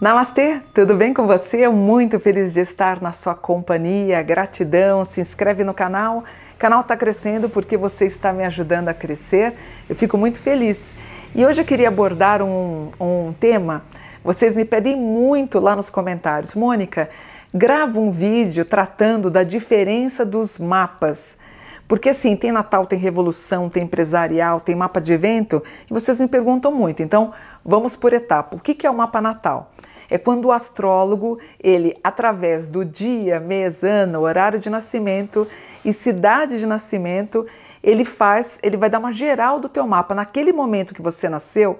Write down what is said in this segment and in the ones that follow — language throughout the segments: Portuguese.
Namastê, tudo bem com você? Muito feliz de estar na sua companhia. Gratidão, se inscreve no canal. O canal está crescendo porque você está me ajudando a crescer. Eu fico muito feliz. E hoje eu queria abordar um, um tema vocês me pedem muito lá nos comentários. Mônica, grava um vídeo tratando da diferença dos mapas. Porque assim, tem Natal, tem Revolução, tem Empresarial, tem mapa de evento, e vocês me perguntam muito. Então, vamos por etapa. O que é o mapa natal? É quando o astrólogo, ele, através do dia, mês, ano, horário de nascimento e cidade de nascimento, ele faz, ele vai dar uma geral do teu mapa. Naquele momento que você nasceu,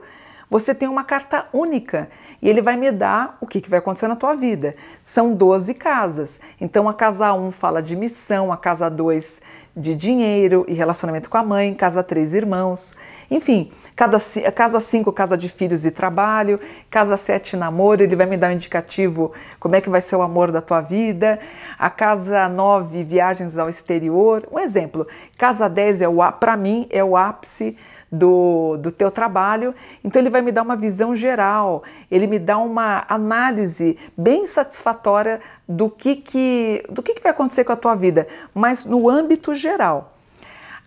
você tem uma carta única e ele vai me dar o que, que vai acontecer na tua vida. São 12 casas. Então a casa 1 fala de missão, a casa 2 de dinheiro e relacionamento com a mãe, casa 3 irmãos. Enfim, cada, casa 5, casa de filhos e trabalho, casa 7, namoro, ele vai me dar um indicativo como é que vai ser o amor da tua vida. A casa 9, viagens ao exterior. Um exemplo, casa 10 é o para mim é o ápice do, do teu trabalho. Então ele vai me dar uma visão geral, ele me dá uma análise bem satisfatória do que, que, do que, que vai acontecer com a tua vida, mas no âmbito geral.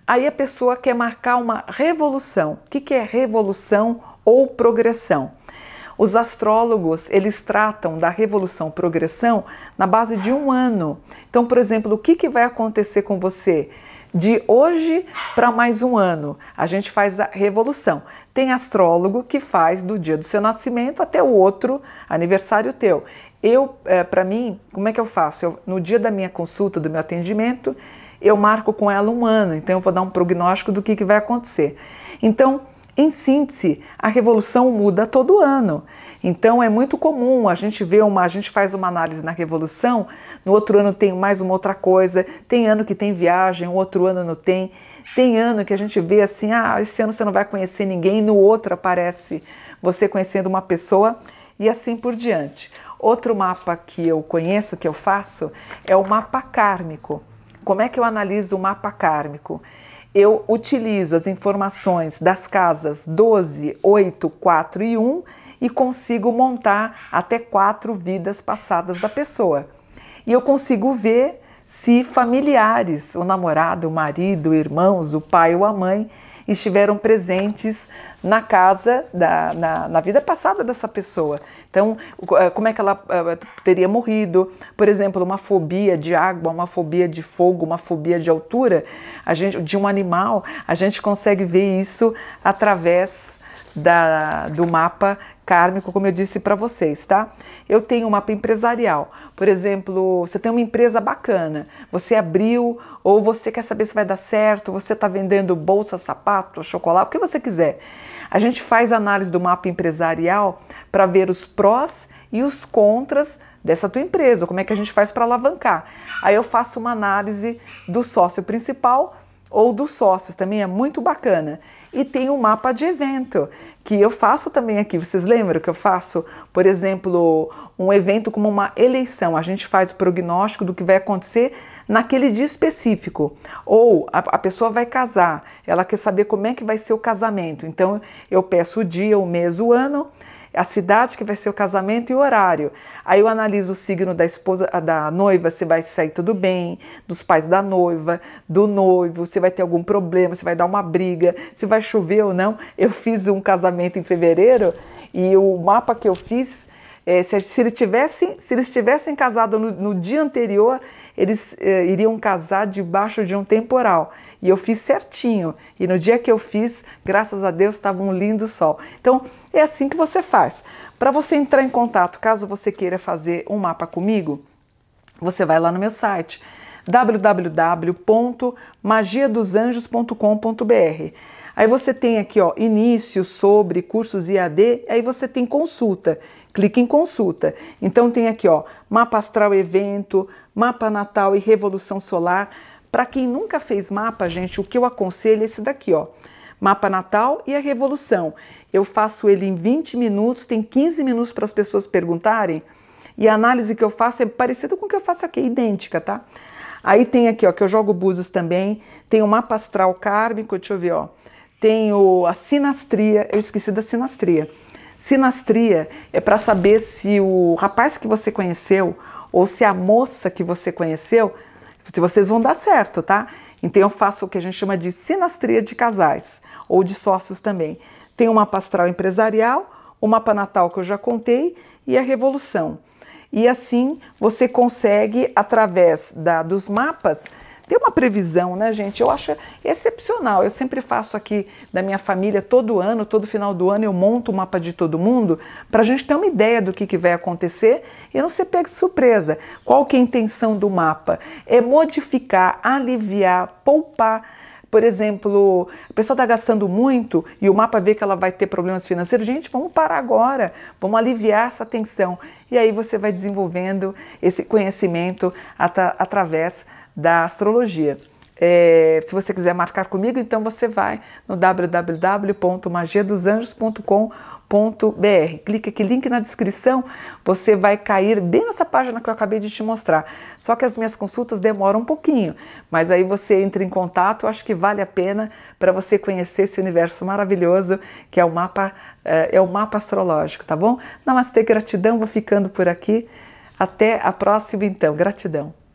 Aí a pessoa quer marcar uma revolução. O que, que é revolução ou progressão? Os astrólogos, eles tratam da revolução progressão na base de um ano. Então, por exemplo, o que, que vai acontecer com você? de hoje para mais um ano. A gente faz a revolução. Tem astrólogo que faz do dia do seu nascimento até o outro aniversário teu. Eu, é, eh, para mim, como é que eu faço? Eu, no dia da minha consulta, do meu atendimento, eu marco com ela um ano, então eu vou dar um prognóstico do que, que vai acontecer. Então, em síntese, a revolução muda todo ano. Então é muito comum a gente ver uma, a gente faz uma análise na revolução, no outro ano tem mais uma outra coisa, tem ano que tem viagem, outro ano não tem. Tem ano que a gente vê assim, ah, esse ano você não vai conhecer ninguém, no outro aparece você conhecendo uma pessoa e assim por diante. Outro mapa que eu conheço, que eu faço, é o mapa kármico. Como é que eu analiso o mapa kármico? eu utilizo as informações das casas 12, 8, 4 e 1 e consigo montar até quatro vidas passadas da pessoa. E eu consigo ver se familiares, o namorado, o marido, irmãos, o pai ou a mãe estiveram presentes na casa, da, na, na vida passada dessa pessoa. Então, eh, como é que ela eh, teria morrido? Por exemplo, uma fobia de água, uma fobia de fogo, uma fobia de altura, a gente, de um animal, a gente consegue ver isso através da, do mapa kármico, como eu disse para vocês, tá? Eu tenho um mapa empresarial. Por exemplo, você tem uma empresa bacana, você abriu, ou você quer saber se vai dar certo, você está vendendo bolsa, sapato, chocolate, o que você quiser. A gente faz análise do mapa empresarial para ver os prós e os contras dessa tua empresa, como é que a gente faz para alavancar. Aí eu faço uma análise do sócio principal ou dos sócios, também é muito bacana. E tem o um mapa de evento, que eu faço também aqui. Vocês lembram que eu faço, por exemplo, um evento como uma eleição? A gente faz o prognóstico do que vai acontecer naquele dia específico. Ou a, a, pessoa vai casar, ela quer saber como é que vai ser o casamento. Então eu peço o dia, o mês, o ano a cidade que vai ser o casamento e o horário. Aí eu analiso o signo da esposa, ah, da noiva, se vai sair tudo bem, dos pais da noiva, do noivo, se vai ter algum problema, se vai dar uma briga, se vai chover ou não. Eu fiz um casamento em fevereiro e o mapa que eu fiz é, se, se, ele tivesse, se eles tivessem casado no, no dia anterior, eles é, iriam casar debaixo de um temporal. E eu fiz certinho. E no dia que eu fiz, graças a Deus, estava um lindo sol. Então, é assim que você faz. Para você entrar em contato, caso você queira fazer um mapa comigo, você vai lá no meu site www.magiadosanjos.com.br. Aí você tem aqui, ó, início, sobre, cursos IAD, aí você tem consulta. Clique em consulta. Então tem aqui, ó, mapa astral evento, mapa natal e revolução solar. Para quem nunca fez mapa, gente, o que eu aconselho é esse daqui, ó. Mapa Natal e a Revolução. Eu faço ele em 20 minutos, tem 15 minutos para as pessoas perguntarem. E a análise que eu faço é parecida com o que eu faço aqui, é idêntica, tá? Aí tem aqui, ó, que eu jogo búzios também. Tem o mapa astral kármico, deixa eu ver, ó tenho a sinastria, eu esqueci da sinastria. Sinastria é para saber se o rapaz que você conheceu ou se a moça que você conheceu, se vocês vão dar certo, tá? Então eu faço o que a gente chama de sinastria de casais ou de sócios também. Tem uma pastral empresarial, o mapa natal que eu já contei e a revolução. E assim você consegue através da, dos mapas tem uma previsão, né, gente? Eu acho excepcional. Eu sempre faço aqui da minha família, todo ano, todo final do ano, eu monto o um mapa de todo mundo para a gente ter uma ideia do que, que vai acontecer e não ser pego de surpresa. Qual que é a intenção do mapa? É modificar, aliviar, poupar. Por exemplo, a pessoa está gastando muito e o mapa vê que ela vai ter problemas financeiros. Gente, vamos parar agora, vamos aliviar essa tensão. E aí você vai desenvolvendo esse conhecimento at através da astrologia. É, se você quiser marcar comigo, então você vai no www.magiadosanjos.com.br. Clique aqui, link na descrição, você vai cair bem nessa página que eu acabei de te mostrar. Só que as minhas consultas demoram um pouquinho, mas aí você entra em contato, eu acho que vale a pena para você conhecer esse universo maravilhoso que é o mapa é, é o mapa astrológico, tá bom? Namastê, gratidão, vou ficando por aqui. Até a próxima então. Gratidão.